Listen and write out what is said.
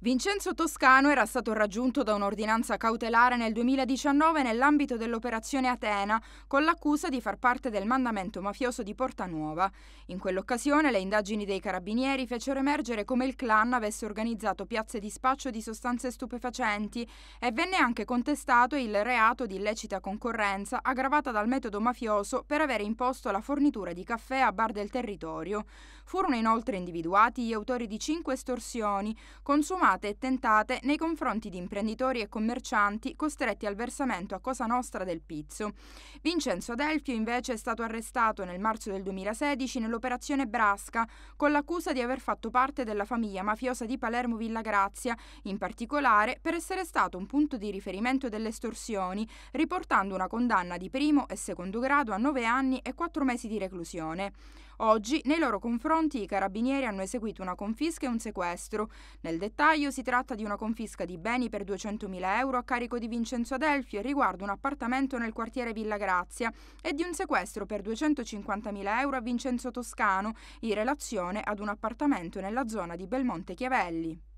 Vincenzo Toscano era stato raggiunto da un'ordinanza cautelare nel 2019 nell'ambito dell'operazione Atena con l'accusa di far parte del mandamento mafioso di Porta Nuova. In quell'occasione le indagini dei carabinieri fecero emergere come il clan avesse organizzato piazze di spaccio di sostanze stupefacenti e venne anche contestato il reato di illecita concorrenza aggravata dal metodo mafioso per aver imposto la fornitura di caffè a bar del territorio. Furono inoltre individuati gli autori di cinque estorsioni consumate continuate e tentate nei confronti di imprenditori e commercianti costretti al versamento a Cosa Nostra del Pizzo. Vincenzo Adelfio invece è stato arrestato nel marzo del 2016 nell'operazione Brasca con l'accusa di aver fatto parte della famiglia mafiosa di Palermo Villa Grazia, in particolare per essere stato un punto di riferimento delle estorsioni, riportando una condanna di primo e secondo grado a nove anni e quattro mesi di reclusione. Oggi nei loro confronti i carabinieri hanno eseguito una confisca e un sequestro. Nel dettaglio gennaio si tratta di una confisca di beni per 200.000 euro a carico di Vincenzo Adelfio riguardo un appartamento nel quartiere Villa Grazia e di un sequestro per 250.000 euro a Vincenzo Toscano in relazione ad un appartamento nella zona di Belmonte Chiavelli.